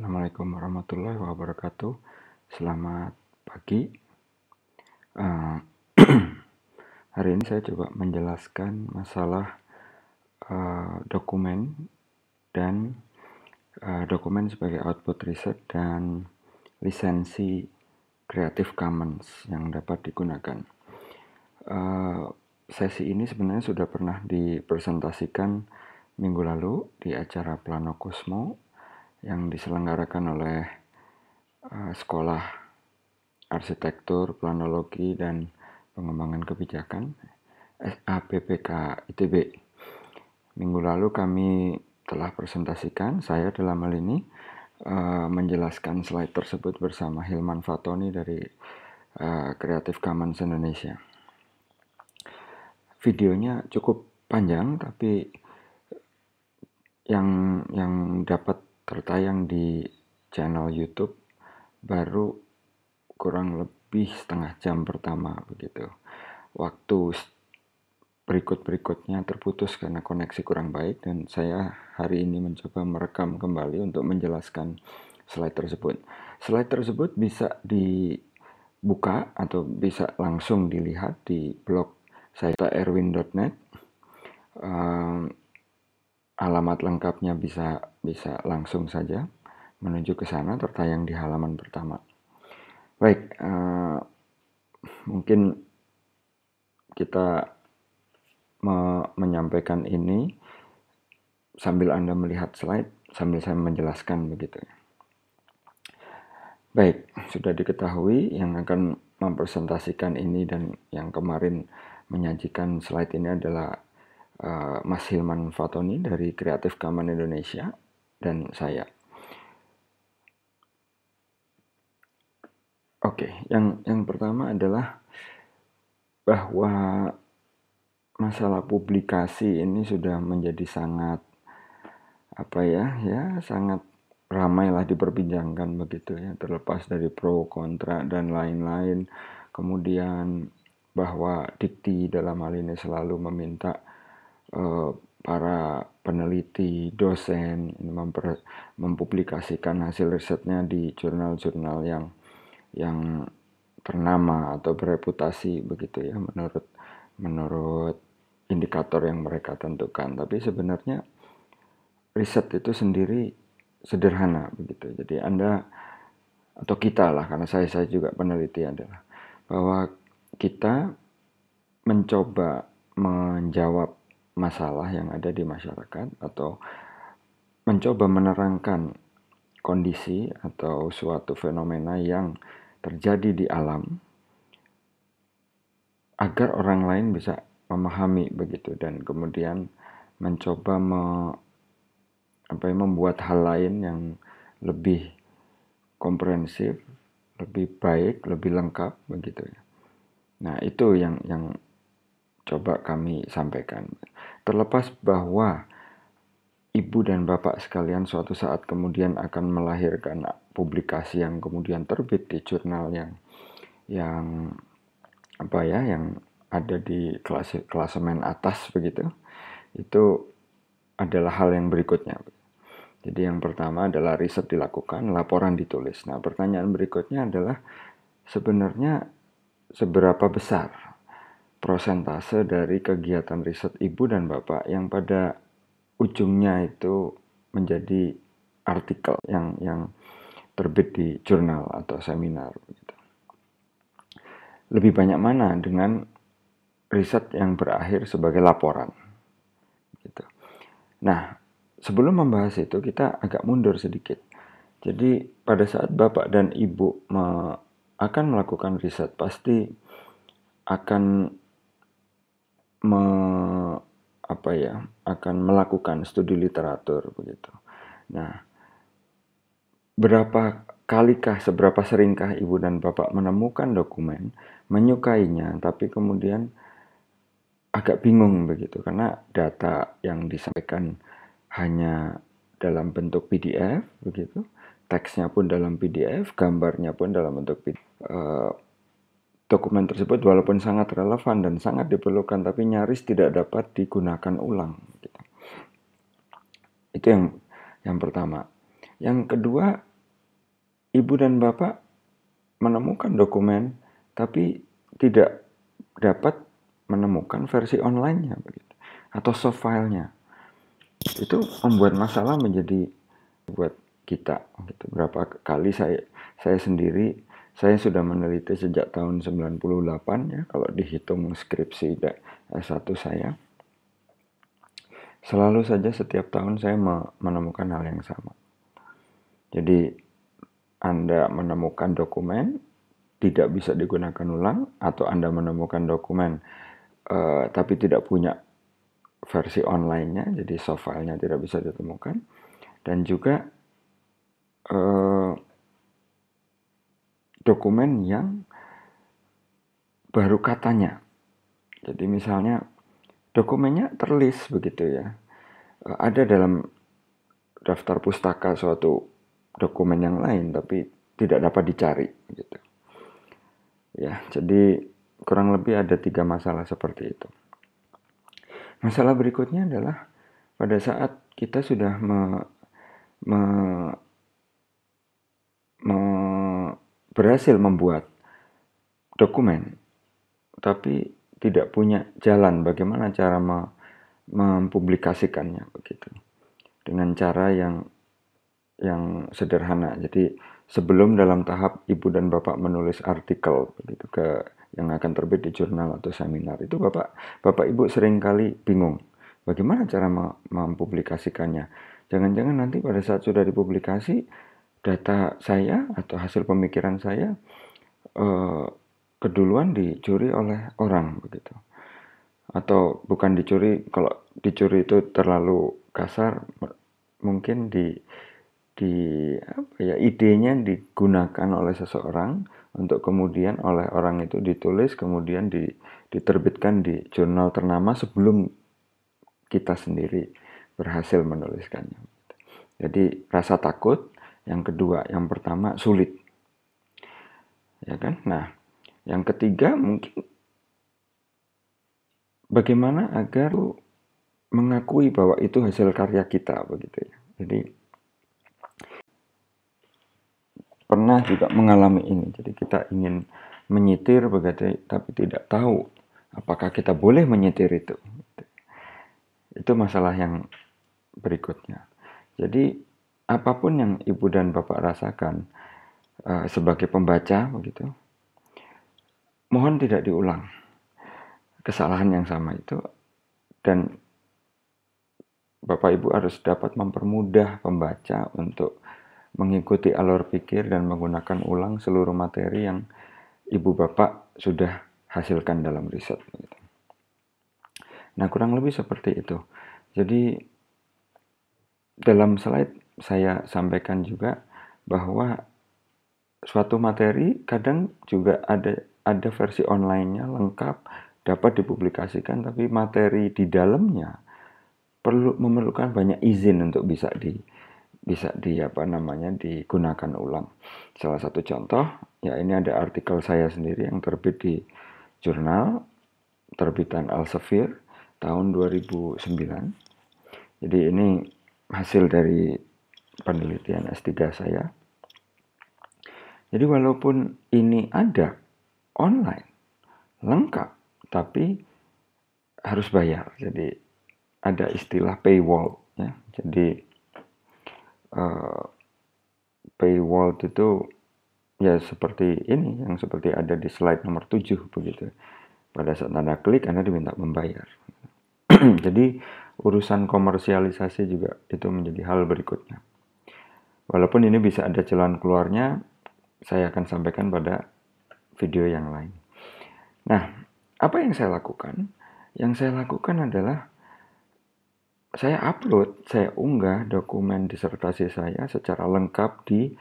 Assalamualaikum warahmatullahi wabarakatuh. Selamat pagi. Uh, hari ini saya coba menjelaskan masalah uh, dokumen dan uh, dokumen sebagai output riset dan lisensi Creative Commons yang dapat digunakan. Uh, sesi ini sebenarnya sudah pernah dipresentasikan minggu lalu di acara Plano Cosmo yang diselenggarakan oleh uh, Sekolah Arsitektur, Planologi, dan Pengembangan Kebijakan SAPPK ITB. Minggu lalu kami telah presentasikan, saya dalam hal ini uh, menjelaskan slide tersebut bersama Hilman Fatoni dari uh, Creative Commons Indonesia. Videonya cukup panjang, tapi yang yang dapat tertayang di channel YouTube baru kurang lebih setengah jam pertama begitu. Waktu berikut-berikutnya terputus karena koneksi kurang baik dan saya hari ini mencoba merekam kembali untuk menjelaskan slide tersebut. Slide tersebut bisa dibuka atau bisa langsung dilihat di blog saya erwin.net. Um, alamat lengkapnya bisa bisa langsung saja menuju ke sana tertayang di halaman pertama. Baik, uh, mungkin kita me menyampaikan ini sambil Anda melihat slide, sambil saya menjelaskan begitu ya. Baik, sudah diketahui yang akan mempresentasikan ini dan yang kemarin menyajikan slide ini adalah Eh, Mas Hilman Fatoni dari Kreatif Kaman Indonesia dan saya. Oke, yang yang pertama adalah bahwa masalah publikasi ini sudah menjadi sangat apa ya ya sangat ramailah diperbincangkan begitu ya terlepas dari pro kontra dan lain-lain kemudian bahwa dikti dalam hal ini selalu meminta Eh, para peneliti, dosen memper, mempublikasikan hasil risetnya di jurnal-jurnal yang yang ternama atau bereputasi begitu ya menurut menurut indikator yang mereka tentukan. Tapi sebenarnya riset itu sendiri sederhana begitu. Jadi Anda atau kita lah karena saya saya juga peneliti adalah bahwa kita mencoba menjawab masalah yang ada di masyarakat atau mencoba menerangkan kondisi atau suatu fenomena yang terjadi di alam agar orang lain bisa memahami begitu dan kemudian mencoba me, apa ya, membuat hal lain yang lebih komprehensif, lebih baik, lebih lengkap begitu ya. Nah, itu yang yang coba kami sampaikan. Terlepas bahwa ibu dan bapak sekalian suatu saat kemudian akan melahirkan publikasi yang kemudian terbit di jurnal yang yang apa ya yang ada di kelas klasemen atas begitu itu adalah hal yang berikutnya jadi yang pertama adalah riset dilakukan laporan ditulis nah pertanyaan berikutnya adalah sebenarnya seberapa besar prosentase dari kegiatan riset ibu dan bapak yang pada ujungnya itu menjadi artikel yang yang terbit di jurnal atau seminar. Gitu. Lebih banyak mana dengan riset yang berakhir sebagai laporan. Gitu. Nah, sebelum membahas itu kita agak mundur sedikit. Jadi pada saat bapak dan ibu akan melakukan riset pasti akan me, apa ya akan melakukan studi literatur begitu. Nah, berapa kalikah seberapa seringkah ibu dan bapak menemukan dokumen, menyukainya, tapi kemudian agak bingung begitu karena data yang disampaikan hanya dalam bentuk PDF begitu, teksnya pun dalam PDF, gambarnya pun dalam bentuk PDF. Uh, eh, Dokumen tersebut walaupun sangat relevan dan sangat diperlukan, tapi nyaris tidak dapat digunakan ulang. Gitu. Itu yang yang pertama. Yang kedua, ibu dan bapak menemukan dokumen, tapi tidak dapat menemukan versi onlinenya begitu atau soft filenya itu membuat masalah menjadi buat kita gitu berapa kali saya saya sendiri saya sudah meneliti sejak tahun 98 ya, kalau dihitung skripsi eh, S1 saya. Selalu saja setiap tahun saya menemukan hal yang sama. Jadi Anda menemukan dokumen tidak bisa digunakan ulang atau Anda menemukan dokumen uh, tapi tidak punya versi online-nya, jadi soft file-nya tidak bisa ditemukan dan juga uh, dokumen yang baru katanya. Jadi misalnya dokumennya terlis begitu ya. Eh, ada dalam daftar pustaka suatu dokumen yang lain tapi tidak dapat dicari gitu. Ya, jadi kurang lebih ada tiga masalah seperti itu. Masalah berikutnya adalah pada saat kita sudah me, me, berhasil membuat dokumen, tapi tidak punya jalan bagaimana cara mempublikasikannya begitu dengan cara yang yang sederhana. Jadi sebelum dalam tahap ibu dan bapak menulis artikel begitu ke yang akan terbit di jurnal atau seminar itu bapak bapak ibu seringkali bingung bagaimana cara mempublikasikannya. Jangan-jangan nanti pada saat sudah dipublikasi data saya atau hasil pemikiran saya eh, keduluan dicuri oleh orang begitu atau bukan dicuri kalau dicuri itu terlalu kasar mungkin di di apa ya idenya digunakan oleh seseorang untuk kemudian oleh orang itu ditulis kemudian di, diterbitkan di jurnal ternama sebelum kita sendiri berhasil menuliskannya. Jadi rasa takut yang kedua, yang pertama sulit. Ya kan? Nah, yang ketiga mungkin bagaimana agar mengakui bahwa itu hasil karya kita begitu ya. Jadi pernah juga mengalami ini. Jadi kita ingin menyetir begitu ya, tapi tidak tahu apakah kita boleh menyetir itu. Itu masalah yang berikutnya. Jadi apapun yang ibu dan bapak rasakan uh, sebagai pembaca begitu, mohon tidak diulang kesalahan yang sama itu dan bapak ibu harus dapat mempermudah pembaca untuk mengikuti alur pikir dan menggunakan ulang seluruh materi yang ibu bapak sudah hasilkan dalam riset. Begitu. Nah kurang lebih seperti itu. Jadi dalam slide saya sampaikan juga bahwa suatu materi kadang juga ada ada versi online-nya lengkap dapat dipublikasikan tapi materi di dalamnya perlu memerlukan banyak izin untuk bisa di bisa di apa namanya digunakan ulang. Salah satu contoh ya ini ada artikel saya sendiri yang terbit di jurnal terbitan Elsevier tahun 2009. Jadi ini hasil dari penelitian S3 saya. Jadi walaupun ini ada online, lengkap, tapi harus bayar. Jadi ada istilah paywall. Ya. Jadi uh, paywall itu ya seperti ini, yang seperti ada di slide nomor 7 begitu. Pada saat Anda klik, Anda diminta membayar. Jadi urusan komersialisasi juga itu menjadi hal berikutnya. Walaupun ini bisa ada jalan keluarnya, saya akan sampaikan pada video yang lain. Nah, apa yang saya lakukan? Yang saya lakukan adalah saya upload, saya unggah dokumen disertasi saya secara lengkap di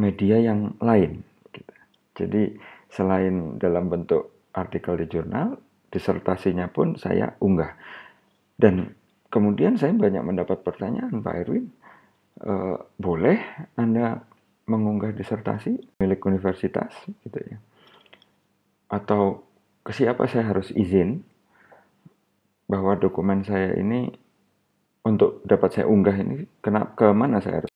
media yang lain. Gitu. Jadi selain dalam bentuk artikel di jurnal, disertasinya pun saya unggah. Dan kemudian saya banyak mendapat pertanyaan, Pak Erwin, e, boleh Anda mengunggah disertasi milik universitas gitu ya. Atau ke siapa saya harus izin bahwa dokumen saya ini untuk dapat saya unggah ini kenapa ke mana saya harus